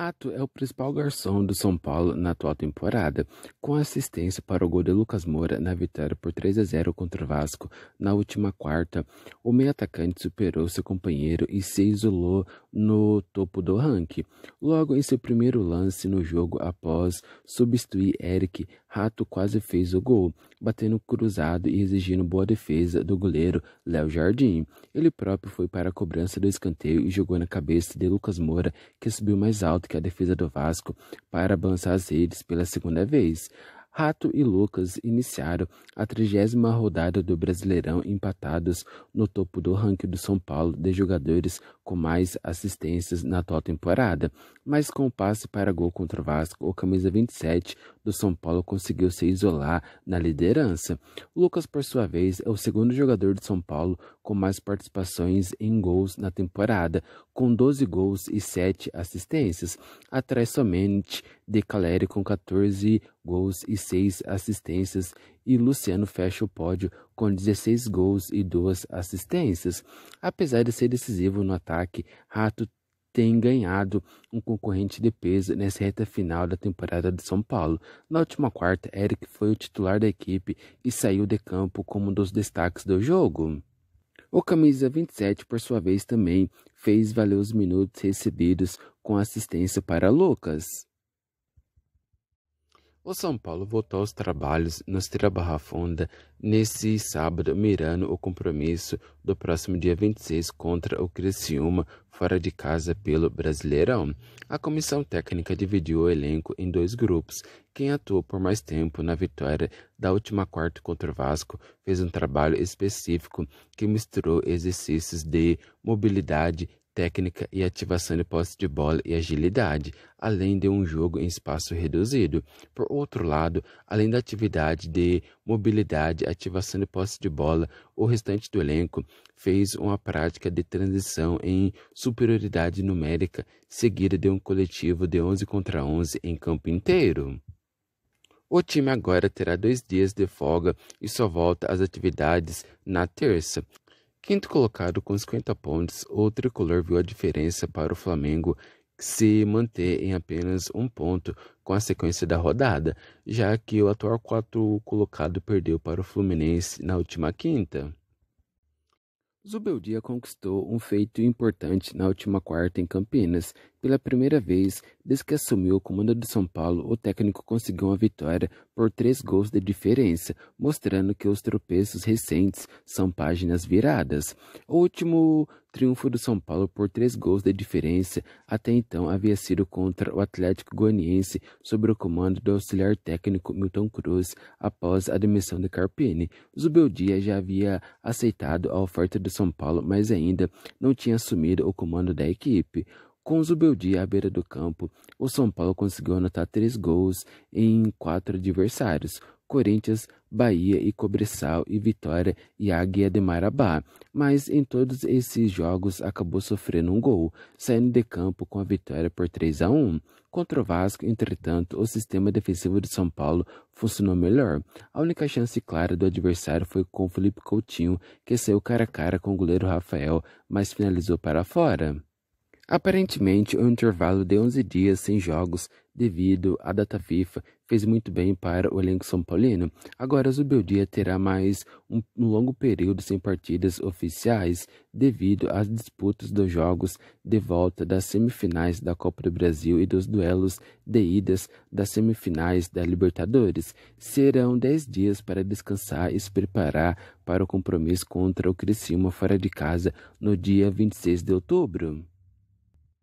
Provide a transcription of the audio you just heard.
Rato é o principal garçom do São Paulo na atual temporada, com assistência para o gol de Lucas Moura na vitória por 3 a 0 contra o Vasco na última quarta. O meio-atacante superou seu companheiro e se isolou no topo do ranking. Logo em seu primeiro lance no jogo após substituir Eric, Rato quase fez o gol, batendo cruzado e exigindo boa defesa do goleiro Léo Jardim. Ele próprio foi para a cobrança do escanteio e jogou na cabeça de Lucas Moura, que subiu mais alto que a defesa do Vasco para balançar as redes pela segunda vez. Rato e Lucas iniciaram a trigésima rodada do Brasileirão empatados no topo do ranking do São Paulo de jogadores com mais assistências na atual temporada, mas com o passe para gol contra o Vasco, o camisa 27 do São Paulo conseguiu se isolar na liderança. O Lucas, por sua vez, é o segundo jogador do São Paulo com mais participações em gols na temporada, com 12 gols e 7 assistências, atrás somente de Caleri com 14 gols e 6 assistências e Luciano fecha o pódio com 16 gols e 2 assistências. Apesar de ser decisivo no ataque, Rato tem ganhado um concorrente de peso nessa reta final da temporada de São Paulo. Na última quarta, Eric foi o titular da equipe e saiu de campo como um dos destaques do jogo. O camisa 27, por sua vez, também fez valer os minutos recebidos com assistência para Lucas. O São Paulo voltou aos trabalhos no Estrela Barra Funda nesse sábado, mirando o compromisso do próximo dia 26 contra o Criciúma fora de casa pelo Brasileirão. A comissão técnica dividiu o elenco em dois grupos. Quem atuou por mais tempo na vitória da última quarta contra o Vasco fez um trabalho específico que misturou exercícios de mobilidade técnica e ativação de posse de bola e agilidade, além de um jogo em espaço reduzido. Por outro lado, além da atividade de mobilidade, ativação de posse de bola, o restante do elenco fez uma prática de transição em superioridade numérica, seguida de um coletivo de 11 contra 11 em campo inteiro. O time agora terá dois dias de folga e só volta às atividades na terça. Quinto colocado com 50 pontos, o tricolor viu a diferença para o Flamengo se manter em apenas um ponto com a sequência da rodada, já que o atual quarto colocado perdeu para o Fluminense na última quinta. Zubeldia conquistou um feito importante na última quarta em Campinas, pela primeira vez, desde que assumiu o comando de São Paulo, o técnico conseguiu uma vitória por três gols de diferença, mostrando que os tropeços recentes são páginas viradas. O último triunfo do São Paulo por três gols de diferença até então havia sido contra o Atlético Goianiense sob o comando do auxiliar técnico Milton Cruz após a demissão de Carpini. Zubeldia já havia aceitado a oferta do São Paulo, mas ainda não tinha assumido o comando da equipe. Com Zubeldia à beira do campo, o São Paulo conseguiu anotar três gols em quatro adversários, Corinthians, Bahia e Cobressal e Vitória e Águia de Marabá, mas em todos esses jogos acabou sofrendo um gol, saindo de campo com a vitória por 3 a 1. Contra o Vasco, entretanto, o sistema defensivo de São Paulo funcionou melhor. A única chance clara do adversário foi com Felipe Coutinho, que saiu cara a cara com o goleiro Rafael, mas finalizou para fora. Aparentemente, o intervalo de 11 dias sem jogos devido à data FIFA fez muito bem para o elenco são paulino. Agora, Zubeldia terá mais um longo período sem partidas oficiais devido às disputas dos jogos de volta das semifinais da Copa do Brasil e dos duelos de idas das semifinais da Libertadores. Serão 10 dias para descansar e se preparar para o compromisso contra o Criciúma fora de casa no dia 26 de outubro.